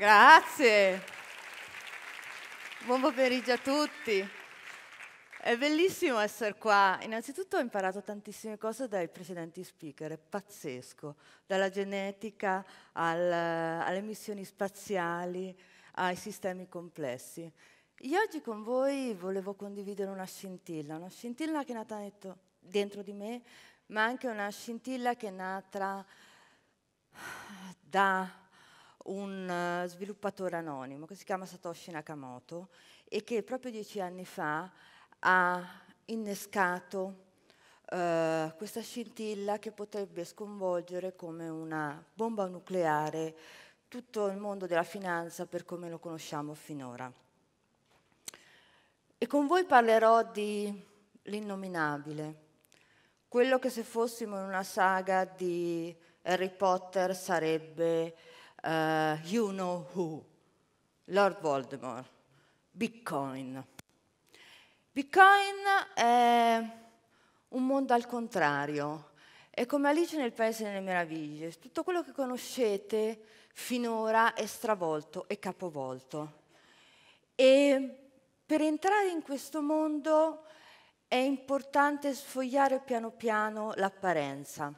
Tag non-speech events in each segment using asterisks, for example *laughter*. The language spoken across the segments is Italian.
Grazie. Buon pomeriggio a tutti. È bellissimo essere qua. Innanzitutto ho imparato tantissime cose dai precedenti speaker, è pazzesco, dalla genetica al, alle missioni spaziali ai sistemi complessi. Io oggi con voi volevo condividere una scintilla, una scintilla che è nata dentro di me, ma anche una scintilla che è nata da un eh, sviluppatore anonimo che si chiama Satoshi Nakamoto e che proprio dieci anni fa ha innescato Uh, questa scintilla che potrebbe sconvolgere come una bomba nucleare tutto il mondo della finanza per come lo conosciamo finora. E con voi parlerò di l'innominabile, quello che se fossimo in una saga di Harry Potter sarebbe uh, You Know Who, Lord Voldemort, Bitcoin. Bitcoin è un mondo al contrario, è come Alice nel Paese delle Meraviglie, tutto quello che conoscete finora è stravolto e capovolto. E per entrare in questo mondo è importante sfogliare piano piano l'apparenza.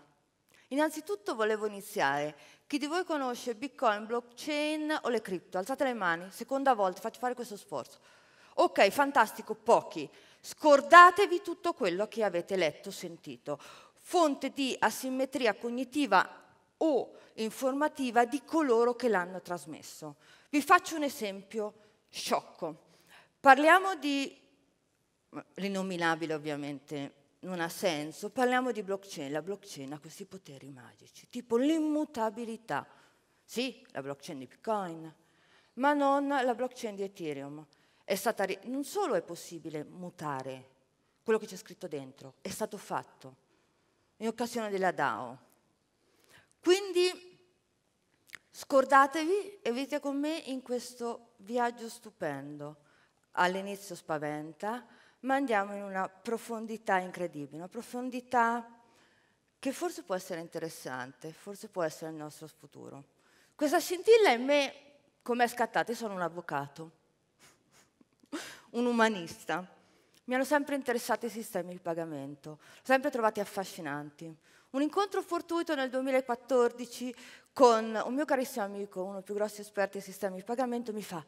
Innanzitutto volevo iniziare chi di voi conosce Bitcoin, blockchain o le cripto? Alzate le mani, seconda volta, faccio fare questo sforzo. Ok, fantastico, pochi. Scordatevi tutto quello che avete letto, sentito. Fonte di asimmetria cognitiva o informativa di coloro che l'hanno trasmesso. Vi faccio un esempio sciocco. Parliamo di l'innominabile ovviamente, non ha senso, parliamo di blockchain. La blockchain ha questi poteri magici, tipo l'immutabilità. Sì, la blockchain di Bitcoin, ma non la blockchain di Ethereum. Re- non solo è possibile mutare quello che c'è scritto dentro, è stato fatto in occasione della DAO. Quindi scordatevi e venite con me in questo viaggio stupendo. All'inizio spaventa, ma andiamo in una profondità incredibile, una profondità che forse può essere interessante, forse può essere il nostro futuro. Questa scintilla in me, come è scattata, io sono un avvocato, *laughs* un umanista. Mi hanno sempre interessato i sistemi di pagamento, ho sempre trovati affascinanti. Un incontro fortuito nel 2014 con un mio carissimo amico, uno dei più grossi esperti di sistemi di pagamento, mi fa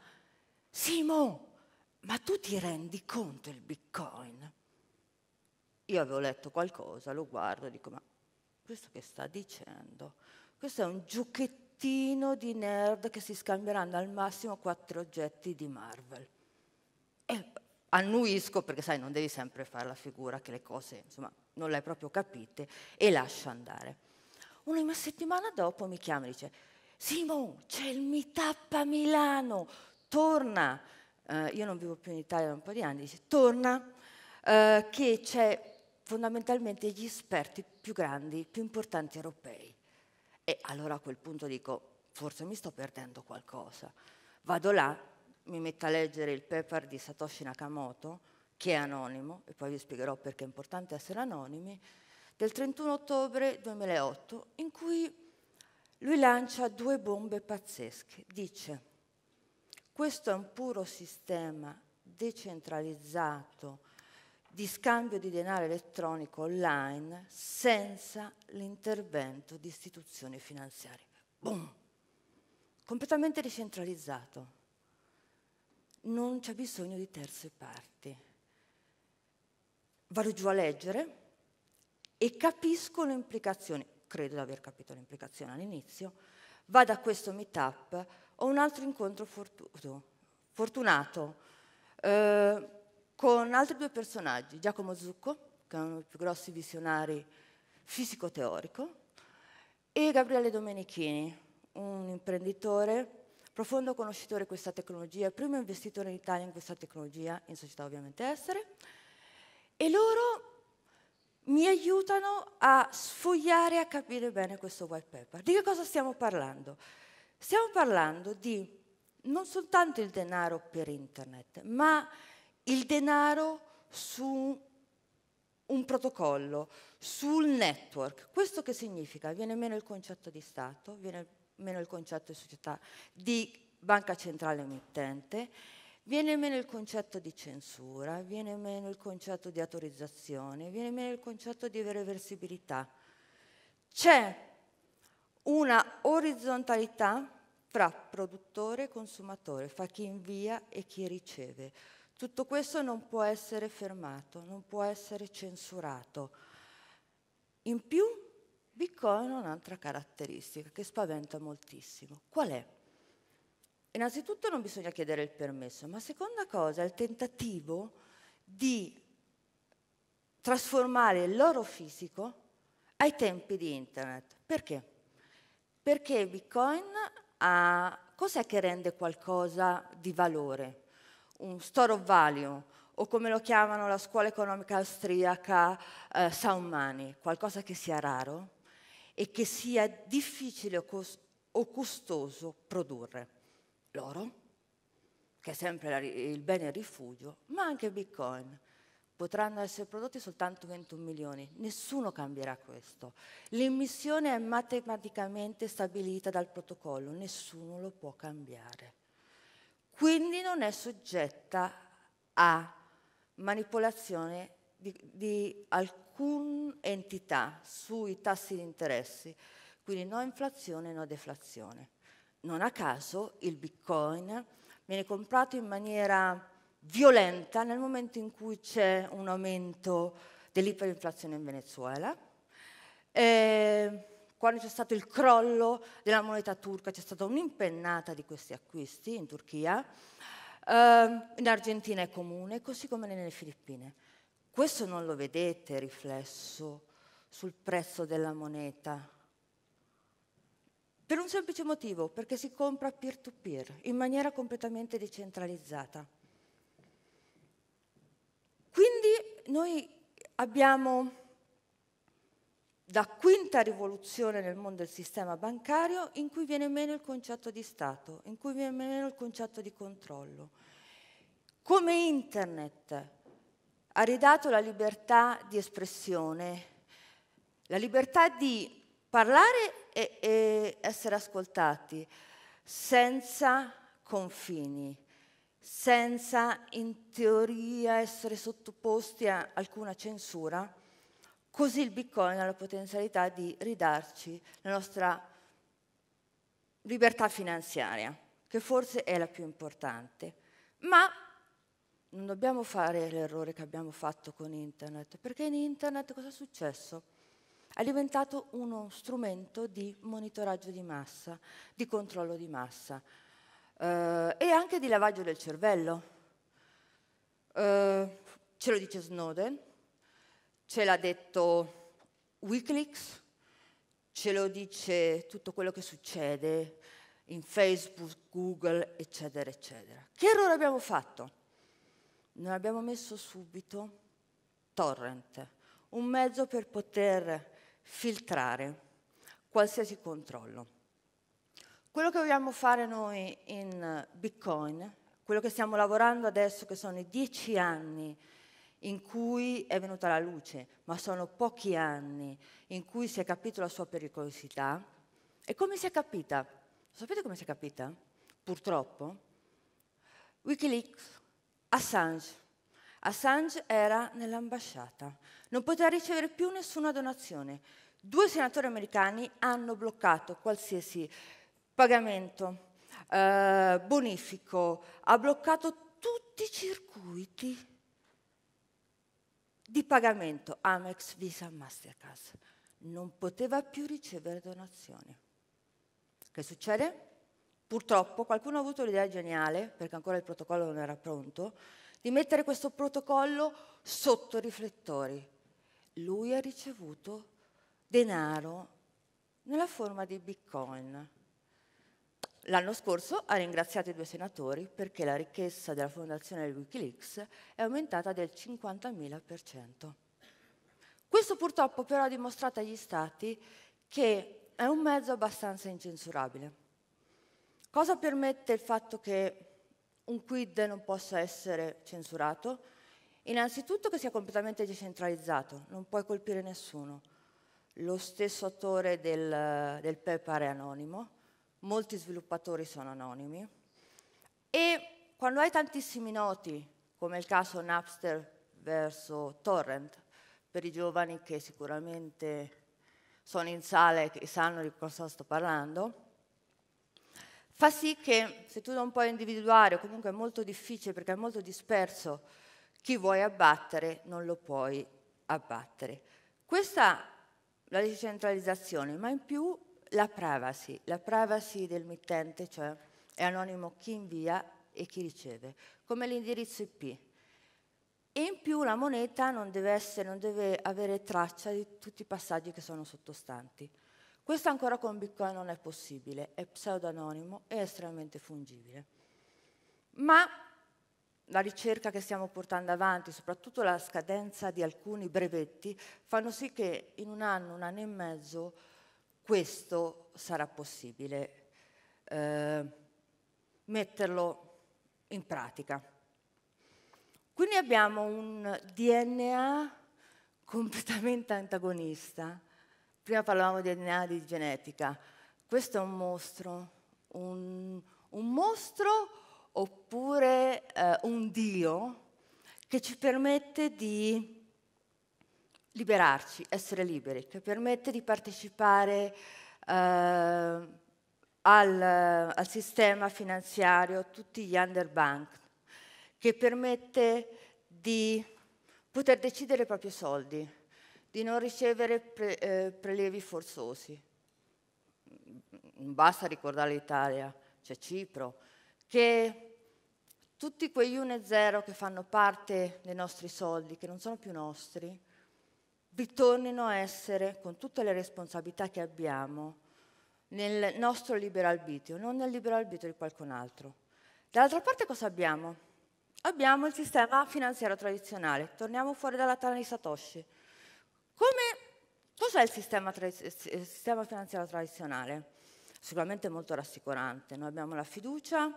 Simo, ma tu ti rendi conto il bitcoin? Io avevo letto qualcosa, lo guardo e dico, ma questo che sta dicendo? Questo è un giochettino di nerd che si scambieranno al massimo quattro oggetti di Marvel. E annuisco perché sai, non devi sempre fare la figura che le cose, insomma, non le hai proprio capite e lascio andare. Una settimana dopo mi chiama e dice, Simon, c'è il meetup a Milano, torna! eh, io non vivo più in Italia da un po' di anni, dice, torna eh, che c'è fondamentalmente gli esperti più grandi, più importanti europei. E allora a quel punto dico, forse mi sto perdendo qualcosa. Vado là, mi metto a leggere il paper di Satoshi Nakamoto, che è anonimo, e poi vi spiegherò perché è importante essere anonimi, del 31 ottobre 2008, in cui lui lancia due bombe pazzesche. Dice, questo è un puro sistema decentralizzato di scambio di denaro elettronico online senza l'intervento di istituzioni finanziarie. Boom! Completamente decentralizzato. Non c'è bisogno di terze parti. Vado giù a leggere e capisco le implicazioni, credo di aver capito le implicazioni all'inizio, vado a questo meetup ho un altro incontro fortuto, fortunato eh, con altri due personaggi, Giacomo Zucco, che è uno dei più grossi visionari fisico-teorico, e Gabriele Domenichini, un imprenditore, profondo conoscitore di questa tecnologia, primo investitore in Italia in questa tecnologia, in società ovviamente essere, e loro mi aiutano a sfogliare e a capire bene questo white paper. Di che cosa stiamo parlando? Stiamo parlando di non soltanto il denaro per internet, ma il denaro su un protocollo, sul network. Questo che significa? Viene meno il concetto di Stato, viene meno il concetto di società, di banca centrale emittente, viene meno il concetto di censura, viene meno il concetto di autorizzazione, viene meno il concetto di reversibilità. C'è una orizzontalità tra produttore e consumatore, fra chi invia e chi riceve. Tutto questo non può essere fermato, non può essere censurato. In più, Bitcoin ha un'altra caratteristica che spaventa moltissimo. Qual è? Innanzitutto non bisogna chiedere il permesso, ma seconda cosa è il tentativo di trasformare l'oro fisico ai tempi di internet. Perché? Perché Bitcoin ha, cos'è che rende qualcosa di valore? Un store of value, o come lo chiamano la scuola economica austriaca, eh, sound money, qualcosa che sia raro e che sia difficile o, costoso produrre. L'oro, che è sempre il bene rifugio, ma anche Bitcoin potranno essere prodotti soltanto 21 milioni. Nessuno cambierà questo. L'emissione è matematicamente stabilita dal protocollo, nessuno lo può cambiare. Quindi non è soggetta a manipolazione di, di alcuna entità sui tassi di interessi, quindi no inflazione, no deflazione. Non a caso il bitcoin viene comprato in maniera violenta nel momento in cui c'è un aumento dell'iperinflazione in Venezuela. E ehm, quando c'è stato il crollo della moneta turca c'è stata un'impennata di questi acquisti in Turchia, ehm, in Argentina è comune, così come nelle Filippine. Questo non lo vedete riflesso sul prezzo della moneta. Per un semplice motivo, perché si compra peer to -peer, in maniera completamente decentralizzata. noi abbiamo la quinta rivoluzione nel mondo del sistema bancario in cui viene meno il concetto di Stato, in cui viene meno il concetto di controllo. Come Internet ha ridato la libertà di espressione, la libertà di parlare e, e essere ascoltati senza confini senza in teoria essere sottoposti a alcuna censura, così il Bitcoin ha la potenzialità di ridarci la nostra libertà finanziaria, che forse è la più importante. Ma non dobbiamo fare l'errore che abbiamo fatto con Internet, perché in Internet cosa è successo? È diventato uno strumento di monitoraggio di massa, di controllo di massa eh, e anche di lavaggio del cervello. Eh, ce lo dice Snowden, ce l'ha detto Wikileaks, ce lo dice tutto quello che succede in Facebook, Google, eccetera, eccetera. Che errore abbiamo fatto? Non abbiamo messo subito torrent, un mezzo per poter filtrare qualsiasi controllo. Quello che vogliamo fare noi in eh, Bitcoin, quello che stiamo lavorando adesso, che sono i dieci anni in cui è venuta la luce, ma sono pochi anni in cui si è capito la sua pericolosità. E come si è capita? Sapete come si è capita? Purtroppo. Wikileaks, Assange. Assange era nell'ambasciata, non poteva ricevere più nessuna donazione. Due senatori americani hanno bloccato qualsiasi pagamento, eh, bonifico, ha bloccato tutti i circuiti di pagamento Amex, Visa, Mastercard. Non poteva più ricevere donazioni. Che succede? Purtroppo qualcuno ha avuto l'idea geniale, perché ancora il protocollo non era pronto, di mettere questo protocollo sotto i riflettori. Lui ha ricevuto denaro nella forma di bitcoin. L'anno scorso ha ringraziato i due senatori perché la ricchezza della fondazione Wikileaks è aumentata del 50.000%. Questo purtroppo però ha dimostrato agli Stati che è un mezzo abbastanza incensurabile. Cosa permette il fatto che un quid non possa essere censurato? Innanzitutto che sia completamente decentralizzato, non puoi colpire nessuno. Lo stesso autore del, del paper è anonimo, molti sviluppatori sono anonimi e quando hai tantissimi noti, come il caso Napster verso Torrent, per i giovani che sicuramente sono in sala e sanno di cosa sto parlando, fa sì che se tu non puoi individuare, o comunque è molto difficile perché è molto disperso, chi vuoi abbattere non lo puoi abbattere. Questa la decentralizzazione, ma in più la privacy, la privacy del mittente, cioè è anonimo chi invia e chi riceve, come l'indirizzo IP. E in più la moneta non deve, essere, non deve avere traccia di tutti i passaggi che sono sottostanti. Questo ancora con Bitcoin non è possibile, è pseudo-anonimo e estremamente fungibile. Ma la ricerca che stiamo portando avanti, soprattutto la scadenza di alcuni brevetti, fanno sì che in un anno, un anno e mezzo, questo sarà possibile eh, metterlo in pratica. Quindi abbiamo un DNA completamente antagonista. Prima parlavamo di DNA di genetica. Questo è un mostro, un, un mostro oppure eh, un dio che ci permette di liberarci, essere liberi, che permette di partecipare eh, al, al, sistema finanziario, tutti gli underbank, che permette di poter decidere i propri soldi, di non ricevere pre, eh, prelievi forzosi. Non basta ricordare l'Italia, c'è Cipro, che tutti quegli 1 e 0 che fanno parte dei nostri soldi, che non sono più nostri, ritornino a essere, con tutte le responsabilità che abbiamo, nel nostro libero arbitrio, non nel libero arbitrio di qualcun altro. Dall'altra parte cosa abbiamo? Abbiamo il sistema finanziario tradizionale, torniamo fuori dalla tana di Satoshi. Come, cos'è il sistema, tra, il sistema finanziario tradizionale? Sicuramente molto rassicurante, noi abbiamo la fiducia,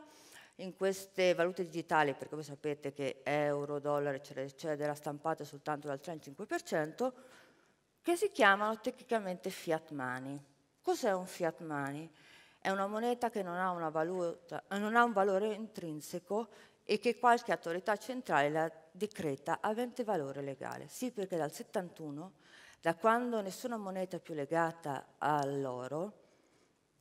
in queste valute digitali, perché voi sapete che euro, dollaro, eccetera, eccetera, stampate soltanto dal 35%, che si chiamano tecnicamente fiat money. Cos'è un fiat money? È una moneta che non ha, valuta, non ha un valore intrinseco e che qualche autorità centrale la decreta avente valore legale. Sì, perché dal 71, da quando nessuna moneta è più legata all'oro,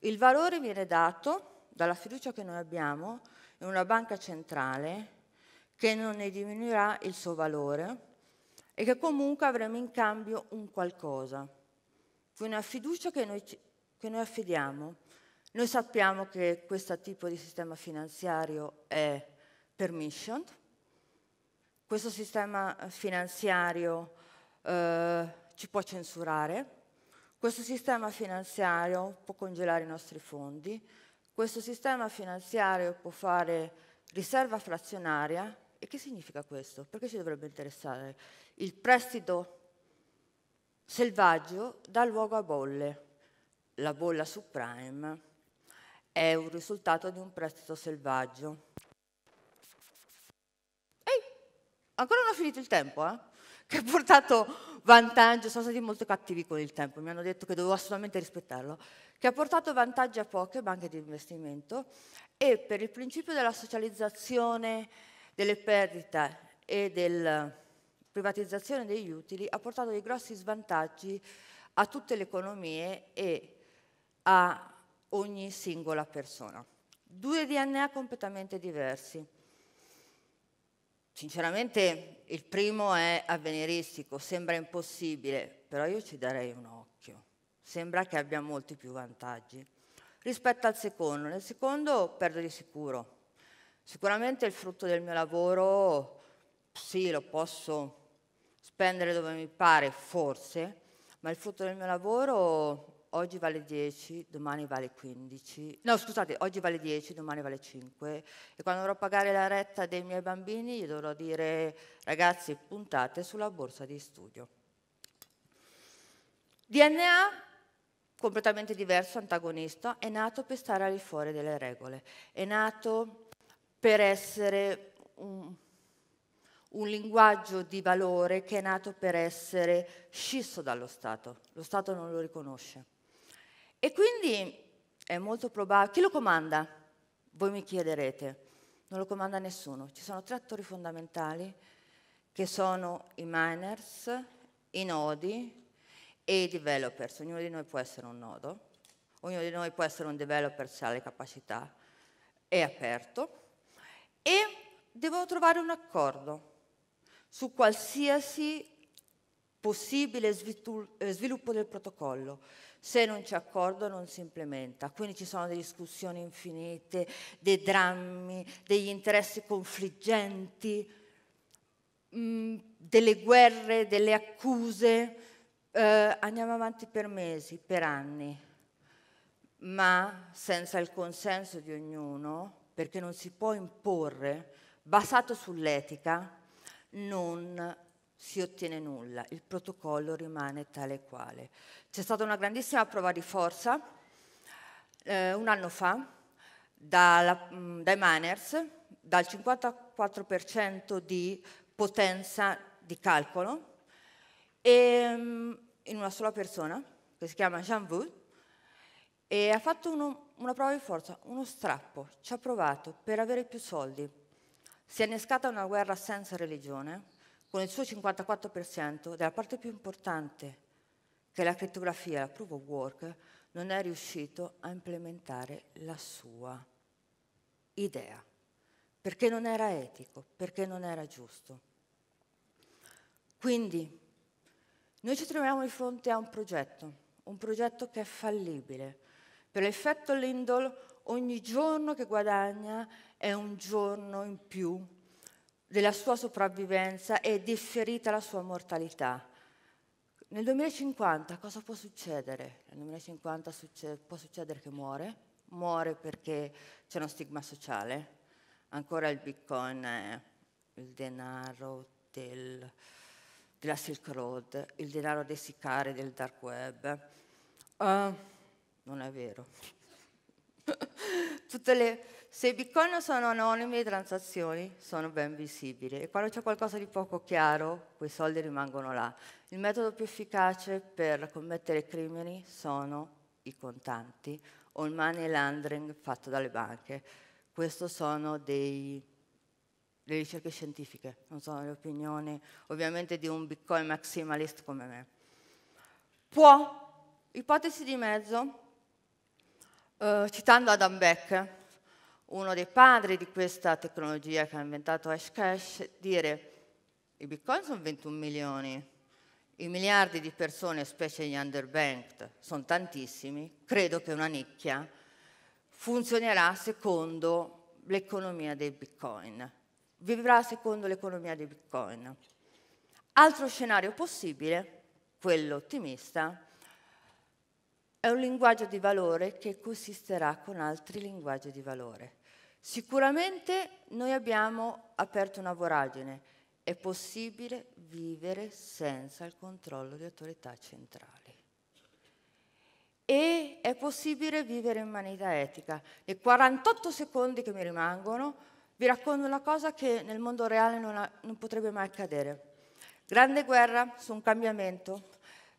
il valore viene dato dalla fiducia che noi abbiamo e una banca centrale che non ne diminuirà il suo valore e che comunque avremo in cambio un qualcosa, una fiducia che noi, che noi affidiamo. Noi sappiamo che questo tipo di sistema finanziario è permissioned. questo sistema finanziario eh, ci può censurare, questo sistema finanziario può congelare i nostri fondi, questo sistema finanziario può fare riserva frazionaria. E che significa questo? Perché ci dovrebbe interessare? Il prestito selvaggio dà luogo a bolle. La bolla subprime è un risultato di un prestito selvaggio. Ehi, ancora non ho finito il tempo, eh? che ha portato vantaggio, sono stati molto cattivi con il tempo, mi hanno detto che dovevo assolutamente rispettarlo che ha portato vantaggi a poche banche di investimento e per il principio della socializzazione delle perdite e della privatizzazione degli utili ha portato dei grossi svantaggi a tutte le economie e a ogni singola persona. Due DNA completamente diversi. Sinceramente il primo è avveniristico, sembra impossibile, però io ci darei un occhio sembra che abbia molti più vantaggi. Rispetto al secondo, nel secondo perdo di sicuro. Sicuramente il frutto del mio lavoro sì, lo posso spendere dove mi pare, forse, ma il frutto del mio lavoro oggi vale 10, domani vale 15. No, scusate, oggi vale 10, domani vale 5 e quando dovrò pagare la retta dei miei bambini gli dovrò dire ragazzi puntate sulla borsa di studio. DNA completamente diverso, antagonista, è nato per stare al di fuori delle regole, è nato per essere un, un linguaggio di valore che è nato per essere scisso dallo Stato, lo Stato non lo riconosce. E quindi è molto probabile, chi lo comanda? Voi mi chiederete, non lo comanda nessuno, ci sono tre attori fondamentali che sono i miners, i nodi e i developers, ognuno di noi può essere un nodo, ognuno di noi può essere un developer se ha le capacità, è aperto e devono trovare un accordo su qualsiasi possibile eh, sviluppo del protocollo. Se non c'è accordo non si implementa, quindi ci sono delle discussioni infinite, dei drammi, degli interessi confliggenti, mh, mm, delle guerre, delle accuse, eh, andiamo avanti per mesi, per anni, ma senza il consenso di ognuno, perché non si può imporre, basato sull'etica, non si ottiene nulla, il protocollo rimane tale quale. C'è stata una grandissima prova di forza eh, un anno fa dalla, mh, mm, dai miners, dal 54% di potenza di calcolo e mh, mm, in una sola persona, che si chiama Jean Wood, e ha fatto uno, una prova di forza, uno strappo, ci ha provato per avere più soldi. Si è innescata una guerra senza religione, con il suo 54% della parte più importante, che è la crittografia, la proof of work, non è riuscito a implementare la sua idea, perché non era etico, perché non era giusto. Quindi noi ci troviamo di fronte a un progetto, un progetto che è fallibile. Per l'effetto Lindol ogni giorno che guadagna è un giorno in più della sua sopravvivenza e differita la sua mortalità. Nel 2050 cosa può succedere? Nel 2050 succede, può succedere che muore, muore perché c'è uno stigma sociale, ancora il bitcoin è il denaro del della Silk Road, il denaro dei sicari del dark web. Uh, non è vero. *laughs* Tutte le, se i bitcoin sono anonimi, le transazioni sono ben visibili e quando c'è qualcosa di poco chiaro, quei soldi rimangono là. Il metodo più efficace per commettere crimini sono i contanti o il money laundering fatto dalle banche. Questi sono dei le ricerche scientifiche, non sono le opinioni ovviamente di un bitcoin maximalist come me. Può, ipotesi di mezzo, eh, citando Adam Beck, uno dei padri di questa tecnologia che ha inventato Hashcash, dire i bitcoin sono 21 milioni, i miliardi di persone, specie gli underbanked, sono tantissimi, credo che una nicchia funzionerà secondo l'economia dei bitcoin vivrà secondo l'economia di Bitcoin. Altro scenario possibile, quello ottimista, è un linguaggio di valore che consisterà con altri linguaggi di valore. Sicuramente noi abbiamo aperto una voragine, è possibile vivere senza il controllo di autorità centrali. E è possibile vivere in maniera etica. Nei 48 secondi che mi rimangono vi racconto una cosa che nel mondo reale non, ha, non potrebbe mai accadere. Grande guerra su un cambiamento,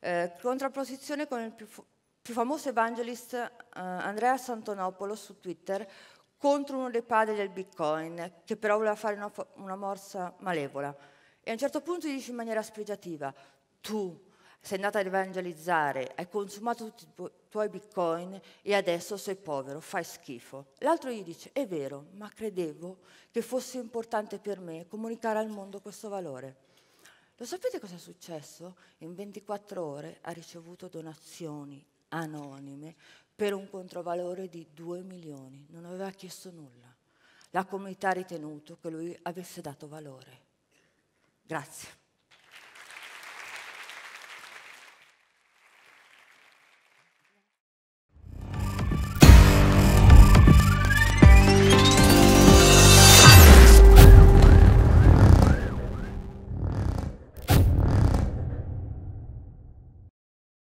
eh, contrapposizione con il più, più famoso evangelist eh, Andrea Santonopolo su Twitter contro uno dei padri del Bitcoin, che però voleva fare una, una morsa malevola. E a un certo punto gli dice in maniera spiegativa, tu sei andata ad evangelizzare, hai consumato tutti i tuoi tuoi bitcoin e adesso sei povero, fai schifo. L'altro gli dice, è vero, ma credevo che fosse importante per me comunicare al mondo questo valore. Lo sapete cosa è successo? In 24 ore ha ricevuto donazioni anonime per un controvalore di 2 milioni, non aveva chiesto nulla. La comunità ha ritenuto che lui avesse dato valore. Grazie.